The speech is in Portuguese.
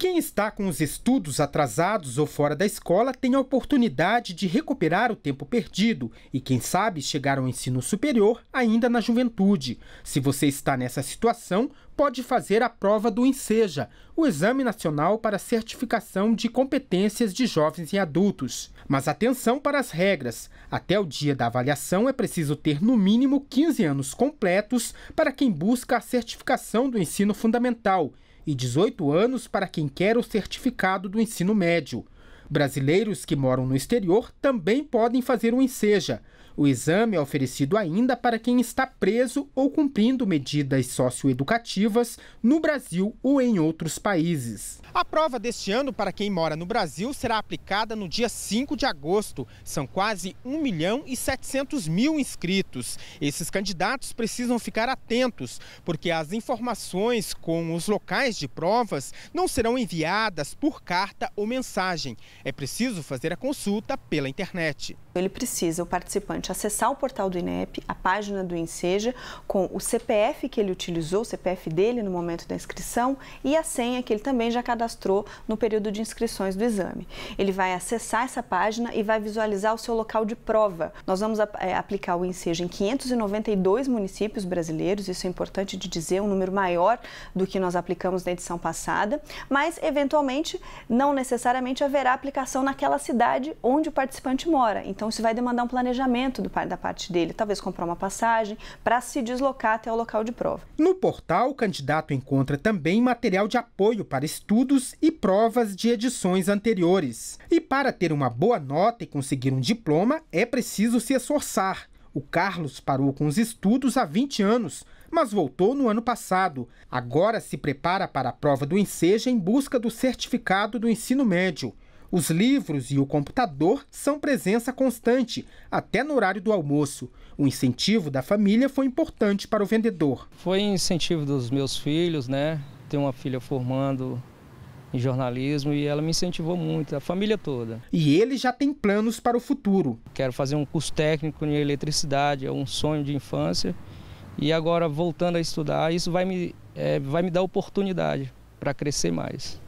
Quem está com os estudos atrasados ou fora da escola tem a oportunidade de recuperar o tempo perdido e, quem sabe, chegar ao ensino superior ainda na juventude. Se você está nessa situação, pode fazer a prova do Enseja, o Exame Nacional para Certificação de Competências de Jovens e Adultos. Mas atenção para as regras. Até o dia da avaliação é preciso ter no mínimo 15 anos completos para quem busca a certificação do ensino fundamental e 18 anos para quem quer o certificado do ensino médio. Brasileiros que moram no exterior também podem fazer o um enseja, o exame é oferecido ainda para quem está preso ou cumprindo medidas socioeducativas no Brasil ou em outros países. A prova deste ano para quem mora no Brasil será aplicada no dia 5 de agosto. São quase 1 milhão e 700 mil inscritos. Esses candidatos precisam ficar atentos, porque as informações com os locais de provas não serão enviadas por carta ou mensagem. É preciso fazer a consulta pela internet. Ele precisa, o participante acessar o portal do INEP, a página do INSEJA, com o CPF que ele utilizou, o CPF dele no momento da inscrição e a senha que ele também já cadastrou no período de inscrições do exame. Ele vai acessar essa página e vai visualizar o seu local de prova. Nós vamos eh, aplicar o INSEJA em 592 municípios brasileiros, isso é importante de dizer, um número maior do que nós aplicamos na edição passada, mas eventualmente não necessariamente haverá aplicação naquela cidade onde o participante mora. Então isso vai demandar um planejamento do, da parte dele, talvez comprar uma passagem para se deslocar até o local de prova. No portal, o candidato encontra também material de apoio para estudos e provas de edições anteriores. E para ter uma boa nota e conseguir um diploma, é preciso se esforçar. O Carlos parou com os estudos há 20 anos, mas voltou no ano passado. Agora se prepara para a prova do Enseja em busca do certificado do ensino médio. Os livros e o computador são presença constante, até no horário do almoço. O incentivo da família foi importante para o vendedor. Foi incentivo dos meus filhos, né? Ter uma filha formando em jornalismo e ela me incentivou muito, a família toda. E ele já tem planos para o futuro. Quero fazer um curso técnico em eletricidade, é um sonho de infância. E agora, voltando a estudar, isso vai me, é, vai me dar oportunidade para crescer mais.